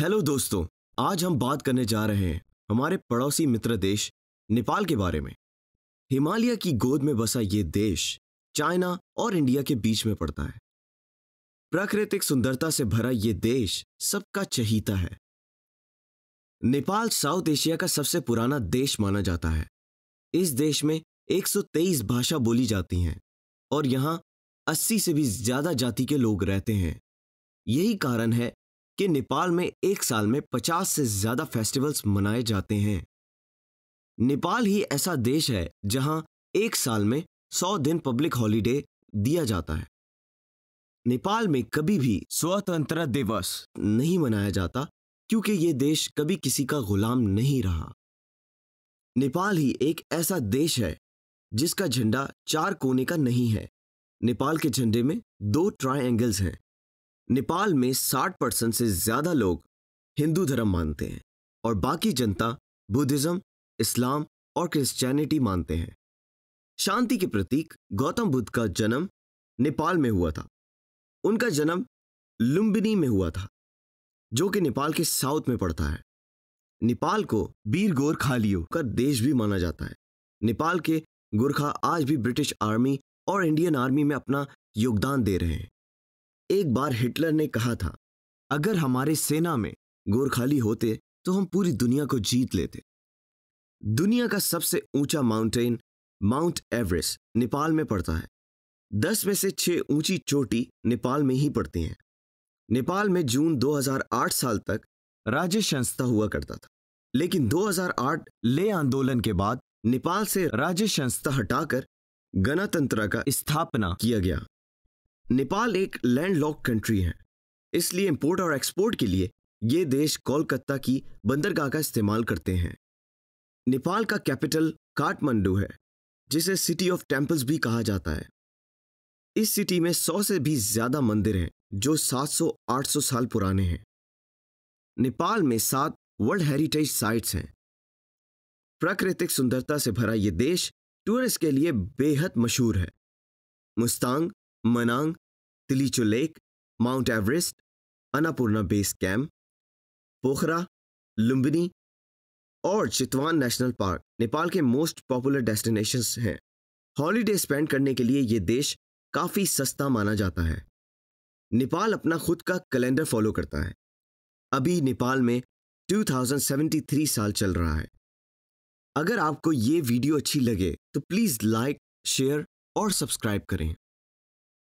hello दोस्तों आज हम बात करने जा रहे हैं हमारे पड़ोसी मित्र देश नेपाल के बारे में हिमालय की गोद में बसा ये देश चाइना और इंडिया के बीच में पड़ता है प्राकृतिक सुंदरता से भरा ये देश सबका चहीता है नेपाल साउथ एशिया का सबसे पुराना देश माना जाता है इस देश में 123 भाषा बोली जाती हैं और यहाँ 80 से भी ज्यादा जाति के लोग रहते हैं यही कारण है कि नेपाल में एक साल में 50 से ज्यादा फेस्टिवल्स मनाए जाते हैं नेपाल ही ऐसा देश है जहां एक साल में 100 दिन पब्लिक हॉलीडे दिया जाता है नेपाल में कभी भी स्वतंत्र दिवस नहीं मनाया जाता क्योंकि ये देश कभी किसी का गुलाम नहीं रहा नेपाल ही एक ऐसा देश है जिसका झंडा चार कोने का नहीं है नेपाल के झंडे में दो ट्रायंगल्स हैं नेपाल में 60 परसेंट से ज़्यादा लोग हिंदू धर्म मानते हैं और बाकी जनता बुद्धिज़्म इस्लाम और क्रिश्चियनिटी मानते हैं शांति के प्रतीक गौतम बुद्ध का जन्म नेपाल में हुआ था उनका जन्म लुम्बिनी में हुआ था जो कि नेपाल के साउथ में पड़ता है नेपाल को बीर गोर का देश भी माना जाता है नेपाल के गोरखा आज भी ब्रिटिश आर्मी और इंडियन आर्मी में अपना योगदान दे रहे हैं एक बार हिटलर ने कहा था अगर हमारे सेना में गोरखाली होते तो हम पूरी दुनिया को जीत लेते दुनिया का सबसे ऊंचा माउंटेन माउंट एवरेस्ट नेपाल में पड़ता है दस में से छह ऊंची चोटी नेपाल में ही पड़ती हैं नेपाल में जून 2008 साल तक राज्य संस्था हुआ करता था लेकिन 2008 ले आंदोलन के बाद नेपाल से राज्य संस्था हटाकर गणतंत्र का स्थापना किया गया नेपाल एक लैंडलॉक कंट्री है इसलिए इंपोर्ट और एक्सपोर्ट के लिए ये देश कोलकाता की बंदरगाह का इस्तेमाल करते हैं नेपाल का कैपिटल काठमांडू है जिसे सिटी ऑफ टेम्पल्स भी कहा जाता है इस सिटी में सौ से भी ज्यादा मंदिर हैं जो 700-800 साल पुराने हैं नेपाल में सात वर्ल्ड हेरिटेज साइट्स हैं प्राकृतिक सुंदरता से भरा यह देश टूरिस्ट के लिए बेहद मशहूर है Mustang Manang Tilicho lake mount Everest Annapurna base camp Pokhara Lumbini और चितवान नेशनल पार्क नेपाल के मोस्ट पॉपुलर डेस्टिनेशन हैं हॉलीडे स्पेंड करने के लिए ये देश काफ़ी सस्ता माना जाता है नेपाल अपना खुद का कैलेंडर फॉलो करता है अभी नेपाल में 2073 साल चल रहा है अगर आपको ये वीडियो अच्छी लगे तो प्लीज़ लाइक शेयर और सब्सक्राइब करें